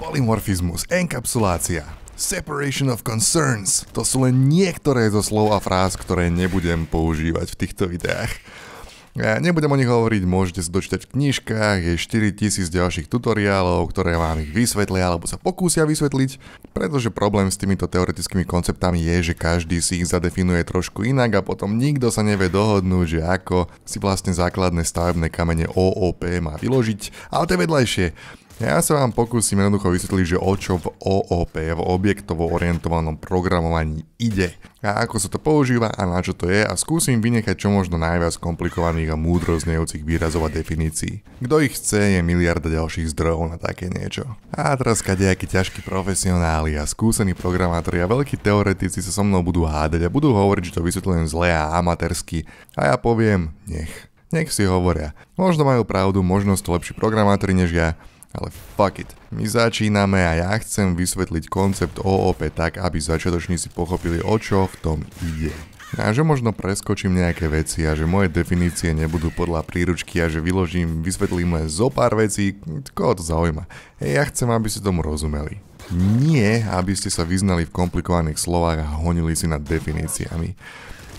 Polymorfizmus, enkapsulácia, separation of concerns, to sú len niektoré zo slov a fráz, ktoré nebudem používať v týchto videách. Ja nebudem o nich hovoriť, môžete sa dočítať v knižkách, je 4000 ďalších tutoriálov, ktoré vám ich vysvetlia alebo sa pokúsia vysvetliť, pretože problém s týmito teoretickými konceptami je, že každý si ich zadefinuje trošku inak a potom nikto sa nevie dohodnúť, že ako si vlastne základné stavebné kamene OOP má vyložiť, ale to je vedľajšie. Ja sa vám pokúsim jednoducho vysvetliť, že o čo v OOP, v objektovo orientovanom programovaní ide a ako sa to používa a na čo to je a skúsim vynechať čo možno najviac komplikovaných a múdro znejúcich výrazov a definícií. Kto ich chce, je miliarda ďalších zdrojov na také niečo. A teraz aký ťažkí profesionáli a skúsení programátori a veľkí teoretici sa so mnou budú hádať a budú hovoriť, že to vysvetľujem zle a amatérsky a ja poviem, nech. Nech si hovoria. Možno majú pravdu, možno sú lepší programátori než ja, ale fuck it, my začíname a ja chcem vysvetliť koncept OOP tak, aby začiatočníci pochopili o čo v tom ide. A že možno preskočím nejaké veci a že moje definície nebudú podľa príručky a že vyložím, vysvetlím len zo pár vecí, koho to zaujíma. Ja chcem, aby ste tomu rozumeli. Nie, aby ste sa vyznali v komplikovaných slovách a honili si nad definíciami.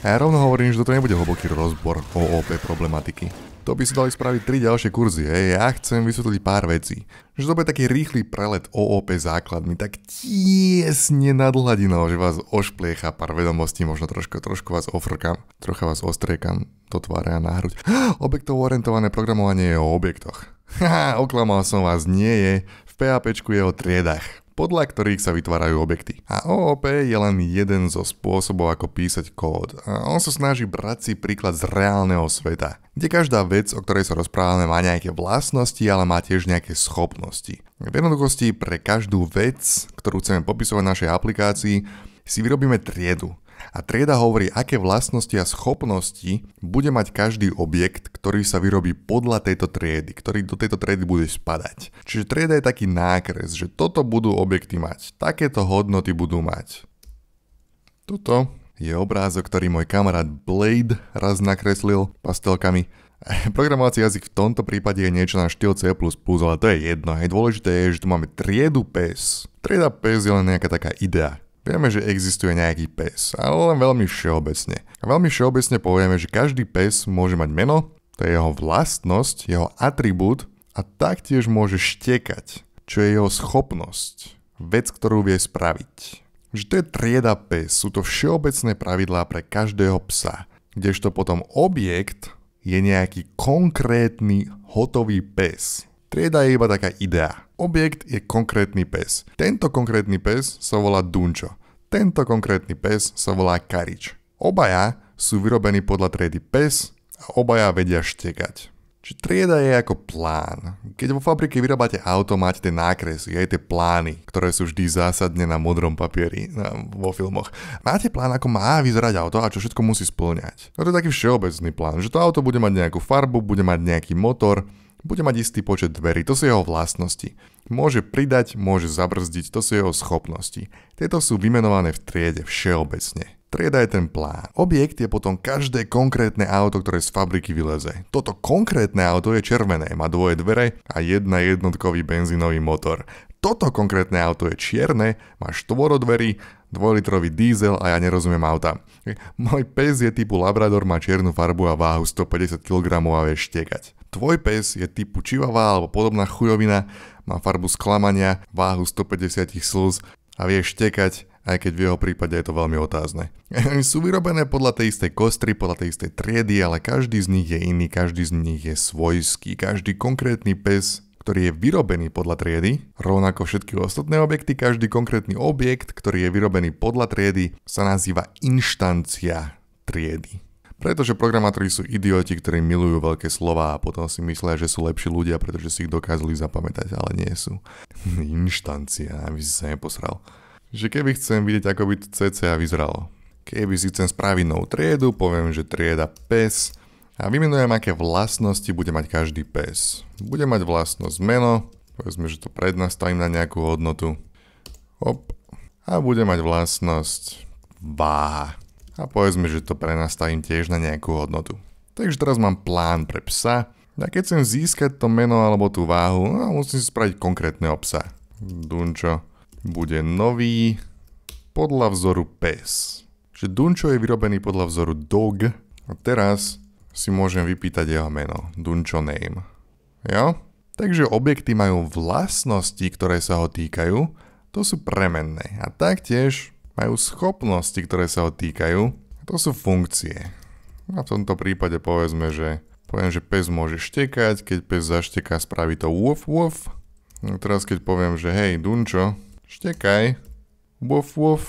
A ja rovno hovorím, že toto nebude hlboký rozbor o OP problematiky. To by sa dali spraviť tri ďalšie kurzy. Hej. Ja chcem vysvetliť pár vecí. Že to bude taký rýchly prelet OOP základmi, tak tiesne nad hladinou, že vás ošpliecha pár vedomostí, možno trošku, trošku vás ofrkam, trocha vás ostriekam do tváre a na hruď. Objektov orientované programovanie je o objektoch. Haha, oklamal som vás, nie je. V PHP je o triedach podľa ktorých sa vytvárajú objekty. A OOP je len jeden zo spôsobov, ako písať kód. A on sa snaží brať si príklad z reálneho sveta, kde každá vec, o ktorej sa rozprávame, má nejaké vlastnosti, ale má tiež nejaké schopnosti. V jednoduchosti pre každú vec, ktorú chceme popisovať v našej aplikácii, si vyrobíme triedu a trieda hovorí, aké vlastnosti a schopnosti bude mať každý objekt, ktorý sa vyrobí podľa tejto triedy, ktorý do tejto triedy bude spadať. Čiže trieda je taký nákres, že toto budú objekty mať, takéto hodnoty budú mať. Toto je obrázok, ktorý môj kamarát Blade raz nakreslil pastelkami. Programovací jazyk v tomto prípade je niečo na štýl C++, ale to je jedno. Hej, dôležité je, že tu máme triedu PES. Trieda PES je len nejaká taká idea Vieme, že existuje nejaký pes, ale len veľmi všeobecne. A veľmi všeobecne povieme, že každý pes môže mať meno, to je jeho vlastnosť, jeho atribút a taktiež môže štekať, čo je jeho schopnosť, vec, ktorú vie spraviť. Že to je trieda pes, sú to všeobecné pravidlá pre každého psa, kdežto potom objekt je nejaký konkrétny hotový pes. Trieda je iba taká idea. Objekt je konkrétny pes. Tento konkrétny pes sa volá Dunčo. Tento konkrétny pes sa volá Karič. Obaja sú vyrobení podľa triedy pes a obaja vedia štekať. Čiže trieda je ako plán. Keď vo fabrike vyrábate auto, máte tie nákresy, aj tie plány, ktoré sú vždy zásadne na modrom papieri na, vo filmoch. Máte plán, ako má vyzerať auto a čo všetko musí splňať. No to je taký všeobecný plán, že to auto bude mať nejakú farbu, bude mať nejaký motor, bude mať istý počet dverí, to sú jeho vlastnosti. Môže pridať, môže zabrzdiť, to sú jeho schopnosti. Tieto sú vymenované v triede všeobecne. Trieda je ten plán. Objekt je potom každé konkrétne auto, ktoré z fabriky vyleze. Toto konkrétne auto je červené, má dvoje dvere a jedna jednotkový benzínový motor. Toto konkrétne auto je čierne, má štvoro dverí, dvojlitrový diesel a ja nerozumiem auta. Môj pes je typu Labrador, má čiernu farbu a váhu 150 kg a vie štekať. Tvoj pes je typu čivava alebo podobná chujovina, má farbu sklamania, váhu 150 slz a vie štekať, aj keď v jeho prípade je to veľmi otázne. Oni sú vyrobené podľa tej istej kostry, podľa tej istej triedy, ale každý z nich je iný, každý z nich je svojský, každý konkrétny pes ktorý je vyrobený podľa triedy, rovnako všetky ostatné objekty, každý konkrétny objekt, ktorý je vyrobený podľa triedy, sa nazýva inštancia triedy. Pretože programátori sú idioti, ktorí milujú veľké slova a potom si myslia, že sú lepší ľudia, pretože si ich dokázali zapamätať, ale nie sú. Inštancia, aby si sa neposral. Že keby chcem vidieť, ako by to CCA vyzeralo. Keby si chcem spraviť novú triedu, poviem, že trieda pes a vymenujem, aké vlastnosti bude mať každý pes. Bude mať vlastnosť meno, povedzme, že to prednastavím na nejakú hodnotu. Hop. A bude mať vlastnosť váha a povedzme, že to stavím tiež na nejakú hodnotu. Takže teraz mám plán pre psa a keď chcem získať to meno alebo tú váhu, no, musím si spraviť konkrétneho psa. Dunčo bude nový podľa vzoru pes. Čiže Dunčo je vyrobený podľa vzoru dog a teraz si môžem vypýtať jeho meno, Dunčo name. Jo? Takže objekty majú vlastnosti, ktoré sa ho týkajú, to sú premenné. A taktiež majú schopnosti, ktoré sa ho týkajú. A to sú funkcie. A v tomto prípade povedzme, že poviem, že pes môže štekať, keď pes zašteká, spraví to woof woof. No teraz keď poviem, že hej, Dunčo, štekaj, woof woof,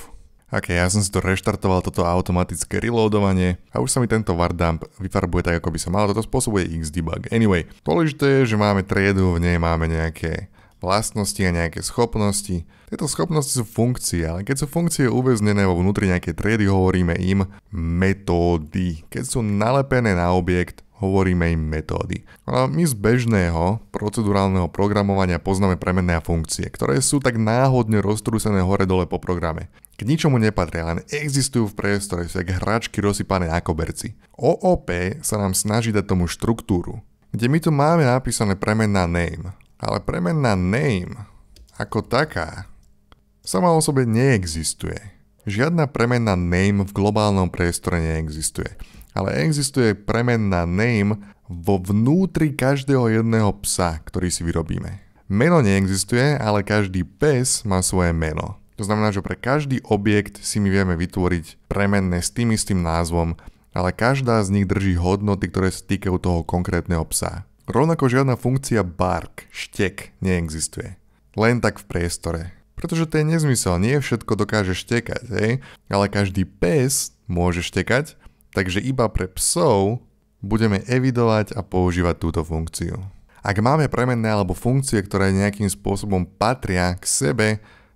OK, ja som si to reštartoval, toto automatické reloadovanie a už sa mi tento vardump vyfarbuje tak, ako by sa mal. Toto spôsobuje Xdebug. Anyway, dôležité je, že máme triedu, v nej máme nejaké vlastnosti a nejaké schopnosti. Tieto schopnosti sú funkcie, ale keď sú funkcie uväznené vo vnútri nejakej triedy, hovoríme im metódy. Keď sú nalepené na objekt, hovoríme im metódy. No ale my z bežného procedurálneho programovania poznáme premenné a funkcie, ktoré sú tak náhodne roztrúsené hore-dole po programe. K ničomu nepatria, len existujú v priestore, sú ako hračky rozsypané na koberci. OOP sa nám snaží dať tomu štruktúru, kde my tu máme napísané premenná name, ale premenná name ako taká sama o sebe neexistuje. Žiadna premena name v globálnom priestore neexistuje, ale existuje premenná name vo vnútri každého jedného psa, ktorý si vyrobíme. Meno neexistuje, ale každý pes má svoje meno. To znamená, že pre každý objekt si my vieme vytvoriť premenné s tým istým názvom, ale každá z nich drží hodnoty, ktoré sa týkajú toho konkrétneho psa. Rovnako žiadna funkcia bark, štek neexistuje. Len tak v priestore. Pretože to je nezmysel, nie všetko dokáže štekať, hej? ale každý pes môže štekať, takže iba pre psov budeme evidovať a používať túto funkciu. Ak máme premenné alebo funkcie, ktoré nejakým spôsobom patria k sebe,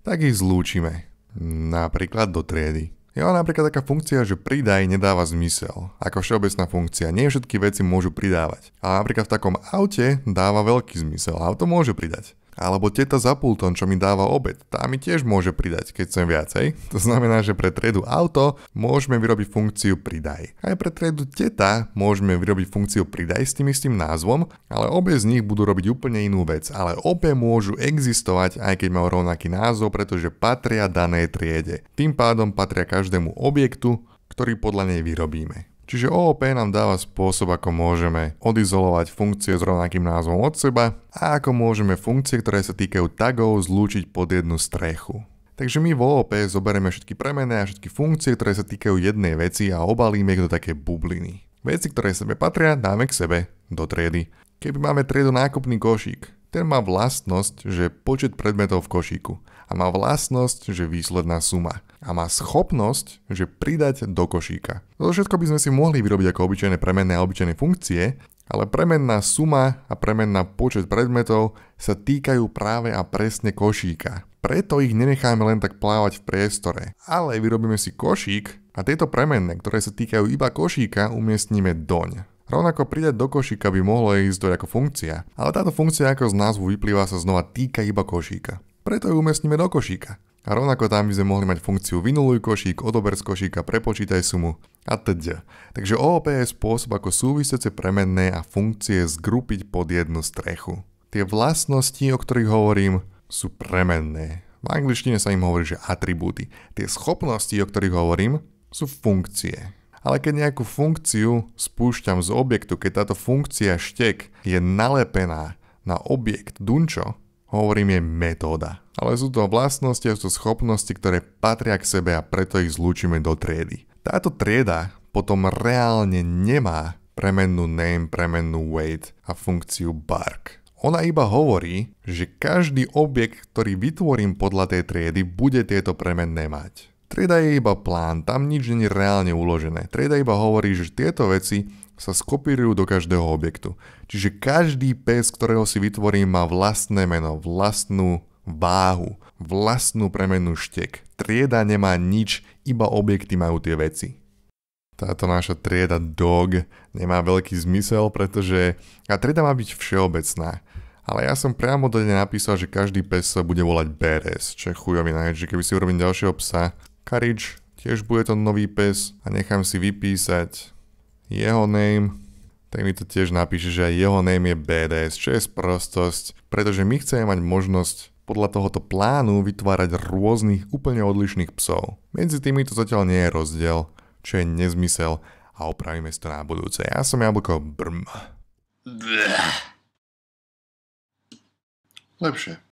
tak ich zlúčime. Napríklad do triedy. Je ona napríklad taká funkcia, že pridaj nedáva zmysel, ako všeobecná funkcia. Nie všetky veci môžu pridávať. A napríklad v takom aute dáva veľký zmysel, auto môže pridať. Alebo teta za pultom, čo mi dáva obed, tá mi tiež môže pridať, keď chcem viacej. To znamená, že pre triedu auto môžeme vyrobiť funkciu pridaj. Aj pre triedu teta môžeme vyrobiť funkciu pridaj s tým istým názvom, ale obe z nich budú robiť úplne inú vec, ale obe môžu existovať, aj keď majú rovnaký názov, pretože patria danej triede. Tým pádom patria každému objektu, ktorý podľa nej vyrobíme. Čiže OOP nám dáva spôsob, ako môžeme odizolovať funkcie s rovnakým názvom od seba a ako môžeme funkcie, ktoré sa týkajú tagov, zlúčiť pod jednu strechu. Takže my v OOP zoberieme všetky premené a všetky funkcie, ktoré sa týkajú jednej veci a obalíme ich do také bubliny. Veci, ktoré sebe patria, dáme k sebe, do triedy. Keby máme triedu nákupný košík, ten má vlastnosť, že počet predmetov v košíku a má vlastnosť, že výsledná suma a má schopnosť, že pridať do košíka. To všetko by sme si mohli vyrobiť ako obyčajné premenné a obyčajné funkcie, ale premenná suma a premenná počet predmetov sa týkajú práve a presne košíka. Preto ich nenecháme len tak plávať v priestore, ale vyrobíme si košík a tieto premenné, ktoré sa týkajú iba košíka, umiestnime doň. Rovnako pridať do košíka by mohlo existovať ako funkcia, ale táto funkcia ako z názvu vyplýva sa znova týka iba košíka. Preto ju umestníme do košíka. A rovnako tam by sme mohli mať funkciu vynuluj košík, odober z košíka, prepočítaj sumu a teď. Teda. Takže OOP je spôsob ako súvisiace premenné a funkcie zgrupiť pod jednu strechu. Tie vlastnosti, o ktorých hovorím, sú premenné. V angličtine sa im hovorí, že atribúty. Tie schopnosti, o ktorých hovorím, sú funkcie ale keď nejakú funkciu spúšťam z objektu, keď táto funkcia štek je nalepená na objekt dunčo, hovorím je metóda. Ale sú to vlastnosti, a sú to schopnosti, ktoré patria k sebe a preto ich zlúčime do triedy. Táto trieda potom reálne nemá premennú name, premennú weight a funkciu bark. Ona iba hovorí, že každý objekt, ktorý vytvorím podľa tej triedy, bude tieto premenné mať. Trieda je iba plán, tam nič není reálne uložené. Trieda iba hovorí, že tieto veci sa skopírujú do každého objektu. Čiže každý pes, ktorého si vytvorím, má vlastné meno, vlastnú váhu, vlastnú premenu štek. Trieda nemá nič, iba objekty majú tie veci. Táto naša trieda dog nemá veľký zmysel, pretože a trieda má byť všeobecná. Ale ja som priamo do nej napísal, že každý pes sa bude volať Beres, čo je chujovina, že keby si urobím ďalšieho psa, Karič tiež bude to nový pes a nechám si vypísať jeho name, tak mi to tiež napíše, že aj jeho name je BDS, čo je sprostosť, pretože my chceme mať možnosť podľa tohoto plánu vytvárať rôznych úplne odlišných psov. Medzi tými to zatiaľ nie je rozdiel, čo je nezmysel a opravíme si to na budúce. Ja som Jablko Brm. Lepšie.